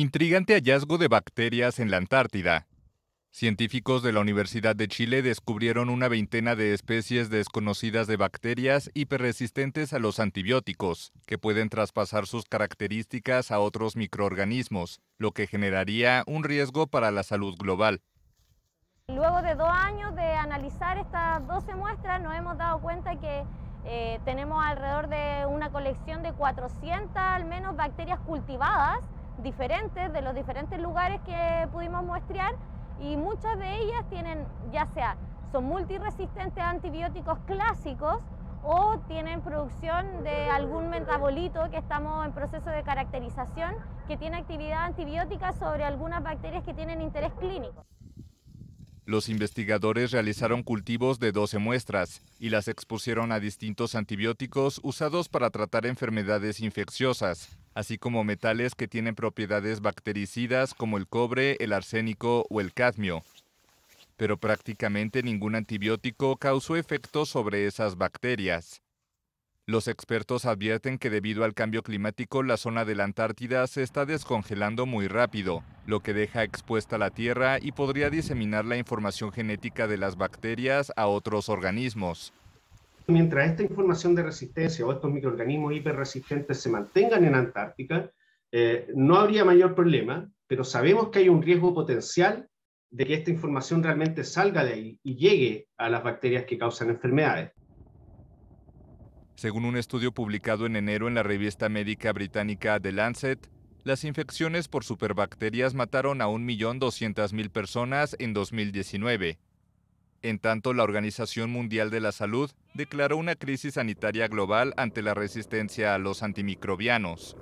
Intrigante hallazgo de bacterias en la Antártida. Científicos de la Universidad de Chile descubrieron una veintena de especies desconocidas de bacterias hiperresistentes a los antibióticos, que pueden traspasar sus características a otros microorganismos, lo que generaría un riesgo para la salud global. Luego de dos años de analizar estas 12 muestras, nos hemos dado cuenta que eh, tenemos alrededor de una colección de 400 al menos bacterias cultivadas diferentes de los diferentes lugares que pudimos muestrear y muchas de ellas tienen ya sea son multiresistentes a antibióticos clásicos o tienen producción de algún metabolito que estamos en proceso de caracterización que tiene actividad antibiótica sobre algunas bacterias que tienen interés clínico. Los investigadores realizaron cultivos de 12 muestras y las expusieron a distintos antibióticos usados para tratar enfermedades infecciosas así como metales que tienen propiedades bactericidas como el cobre, el arsénico o el cadmio. Pero prácticamente ningún antibiótico causó efectos sobre esas bacterias. Los expertos advierten que debido al cambio climático la zona de la Antártida se está descongelando muy rápido, lo que deja expuesta la Tierra y podría diseminar la información genética de las bacterias a otros organismos mientras esta información de resistencia o estos microorganismos hiperresistentes se mantengan en Antártica, eh, no habría mayor problema, pero sabemos que hay un riesgo potencial de que esta información realmente salga de ahí y llegue a las bacterias que causan enfermedades. Según un estudio publicado en enero en la revista médica británica The Lancet, las infecciones por superbacterias mataron a 1.200.000 personas en 2019 en tanto, la Organización Mundial de la Salud declaró una crisis sanitaria global ante la resistencia a los antimicrobianos.